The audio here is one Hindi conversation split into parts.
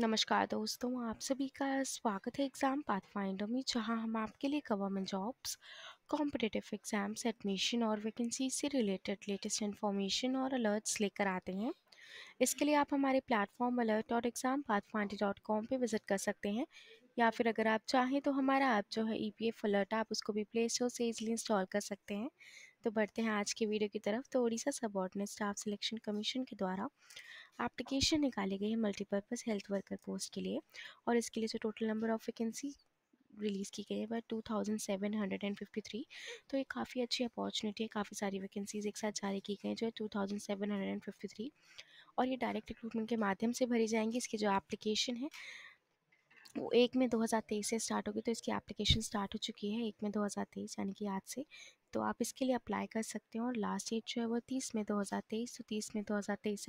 नमस्कार दोस्तों आप सभी का स्वागत है एग्ज़ाम पाथफाइंडर में जहां हम आपके लिए government jobs competitive exams admission और वैकेंसी से रिलेटेड लेटेस्ट इन्फॉर्मेशन और अलर्ट्स लेकर आते हैं इसके लिए आप हमारे प्लेटफॉर्म अलर्ट और एग्ज़ाम पाथफाइंडर डॉट कॉम पर विज़िट कर सकते हैं या फिर अगर आप चाहें तो हमारा ऐप जो है ई पी एफ अलर्ट आप उसको भी प्ले स्टोर से इजिली इंस्टॉल कर सकते हैं तो बढ़ते हैं आज के वीडियो की तरफ तो Odisha subordinate staff selection commission के द्वारा एप्लीकेशन निकाली गई है मल्टीपर्पज़ हेल्थ वर्कर पोस्ट के लिए और इसके लिए जो total number of vacancy release की गई है वह two thousand seven hundred and fifty three तो ये काफ़ी अच्छी अपॉर्चुनिटी है काफ़ी सारी वैकेंसीज़ एक साथ जारी की गई हैं जो है two thousand seven hundred and fifty three और ये डायरेक्ट रिक्रूटमेंट के माध्यम से भरी जाएंगी इसकी जो एप्लीकेशन है वो एक में दो हज़ार तेईस से स्टार्ट होगी तो इसकी एप्लीकेशन स्टार्ट हो चुकी है एक में दो हज़ार तेईस यानी कि आज से तो आप इसके लिए अप्लाई कर सकते हो और लास्ट डेट जो है वो तीस में दो हज़ार तेईस तो तीस में दो हज़ार तेईस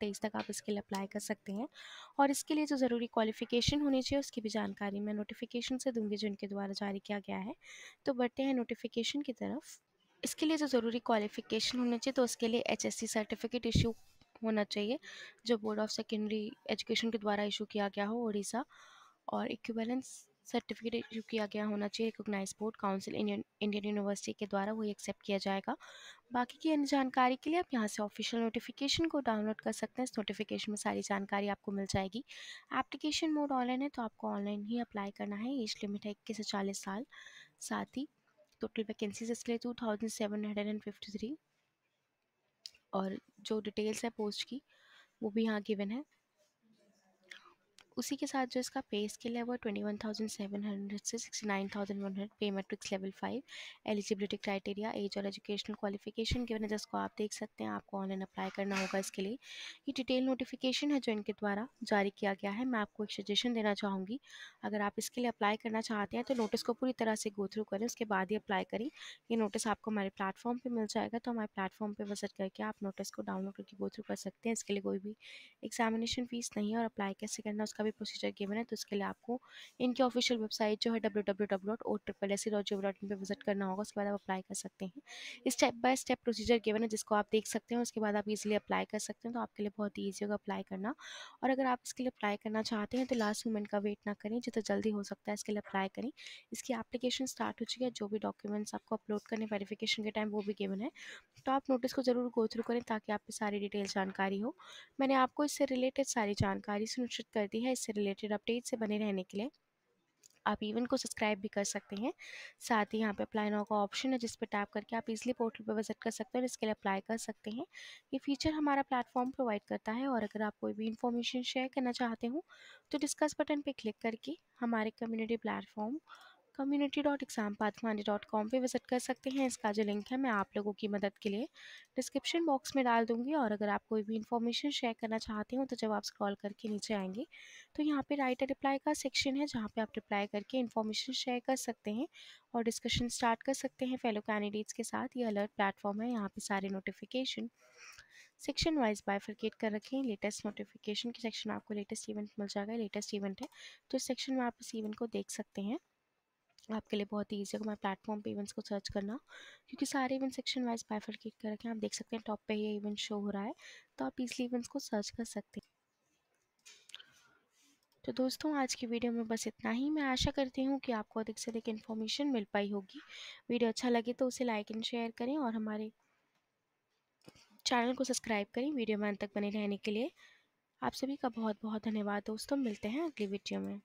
तेईस तक आप इसके लिए अप्लाई कर सकते हैं और इसके लिए जो ज़रूरी क्वालिफिकेशन होनी चाहिए उसकी भी जानकारी मैं नोटिफिकेशन से दूंगी जो इनके द्वारा जारी किया गया है तो बढ़ते हैं नोटिफिकेशन की तरफ इसके लिए जो ज़रूरी क्वालिफिकेशन होनी चाहिए तो उसके लिए एच सर्टिफिकेट इशू होना चाहिए जो बोर्ड ऑफ सेकेंडरी एजुकेशन के द्वारा इशू किया गया हो उड़ीसा और इक्विवेलेंस सर्टिफिकेट इशू किया गया होना चाहिए recognise board council Indian Indian university के द्वारा वही एक्सेप्ट किया जाएगा बाकी की अन्य जानकारी के लिए आप यहाँ से ऑफिशियल नोटिफिकेशन को डाउनलोड कर सकते हैं इस नोटिफिकेशन में सारी जानकारी आपको मिल जाएगी एप्लीकेशन मोड ऑनलाइन है तो आपको ऑनलाइन ही अप्लाई करना है एज लिमिट है इक्कीस से चालीस साल साथ ही टोटल वैकेंसीज इसके लिए two thousand seven hundred and fifty three और जो डिटेल्स है पोस्ट की वो भी यहाँ गिवन है उसी के साथ जो इसका पे स्केल है वो twenty one thousand seven hundred से sixty nine thousand one hundred pay matrix level five eligibility criteria age और एजुकेशनल क्वालिफिकेशन की वजह जिसको आप देख सकते हैं आपको ऑनलाइन अप्लाई करना होगा इसके लिए ये डिटेल नोटिफिकेशन है जो इनके द्वारा जारी किया गया है मैं आपको एक सजेशन देना चाहूँगी अगर आप इसके लिए अप्लाई करना चाहते हैं तो नोटिस को पूरी तरह से गो थ्रू करें उसके बाद ही अप्लाई करें ये नोटिस आपको हमारे प्लेटफॉर्म पर मिल जाएगा तो हमारे प्लेटफॉर्म पर विजिट करके आप नोटिस को डाउनलोड करके गो थ्रू कर सकते हैं इसके लिए कोई भी एग्जामिनेशन फीस नहीं है और अप्लाई कैसे करना उसका का भी प्रोसीजर गिवन है तो इसके लिए आपको इनकी ऑफिशियल वेबसाइट जो है W W W dot O triple S C dot G dot in पर विजिट करना होगा उसके बाद आप अप्लाई कर सकते हैं step by step procedure given है जिसको आप देख सकते हैं उसके बाद आप इजिली अप्लाई कर सकते हैं तो आपके लिए बहुत ईजी होगा अप्लाई करना और अगर आप इसके लिए अप्लाई करना चाहते हैं तो लास्ट मोमेंट का वेट ना करें जितना जल्दी हो सकता है इसके लिए अप्लाई करें इसकी एप्लीकेशन स्टार्ट हो चुकी है जो भी डॉक्यूमेंट्स आपको अपलोड करने वेरीफिकेशन के टाइम वो भी गिवन है तो आप नोटिस को ज़रूर गो थ्रू करें ताकि आपकी सारी डिटेल जानकारी हो मैंने आपको इससे रिलेटेड सारी जानकारी सुनिश्चित कर दी है है इससे रिलेटेड अपडेट से बने रहने के लिए आप इवेंट को सब्सक्राइब भी कर सकते हैं साथ ही यहाँ पे अप्लाई नाउ का ऑप्शन है जिस पर टैप करके आप इजीली पोर्टल पर विजिट कर सकते हैं और इसके लिए अप्लाई कर सकते हैं ये फीचर हमारा प्लेटफॉर्म प्रोवाइड करता है और अगर आप कोई भी इन्फॉर्मेशन शेयर करना चाहते हो तो डिस्कस बटन पर क्लिक करके हमारे community platform community dot exam pathmani dot com पर विज़िट कर सकते हैं इसका जो लिंक है मैं आप लोगों की मदद के लिए डिस्क्रिप्शन बॉक्स में डाल दूँगी और अगर आप कोई भी इन्फॉर्मेशन शेयर करना चाहते हो तो जब आप स्क्रॉल करके नीचे आएंगे तो यहाँ पर राइट रिप्लाई का सेक्शन है जहाँ पर आप रिप्लाई करके इन्फॉर्मेशन शेयर कर सकते हैं और डिस्कशन स्टार्ट कर सकते हैं फेलो कैंडिडेट्स के साथ ये अलर्ट प्लेटफॉर्म है यहाँ पर सारे नोटिफिकेशन सेक्शन वाइज बायफर्केट कर रखें लेटेस्ट नोटिफिकेशन के सेक्शन आपको लेटेस्ट इवेंट मिल जाएगा लेटेस्ट इवेंट है तो इस सेक्शन में आप इस इवेंट को देख सकते हैं आपके लिए बहुत ईजी होगा मैं प्लेटफॉर्म पे इवेंट्स को सर्च करना क्योंकि सारे इवेंट सेक्शन वाइज बाइफर्केट कर करके आप देख सकते हैं टॉप पे ये इवेंट शो हो रहा है तो आप इजली इवेंट्स को सर्च कर सकते हैं तो दोस्तों आज की वीडियो में बस इतना ही मैं आशा करती हूँ कि आपको अधिक से अधिक इन्फॉर्मेशन मिल पाई होगी वीडियो अच्छा लगे तो उसे लाइक एंड शेयर करें और हमारे चैनल को सब्सक्राइब करें वीडियो में अंत तक बने रहने के लिए आप सभी का बहुत बहुत धन्यवाद दोस्तों मिलते हैं अगली वीडियो में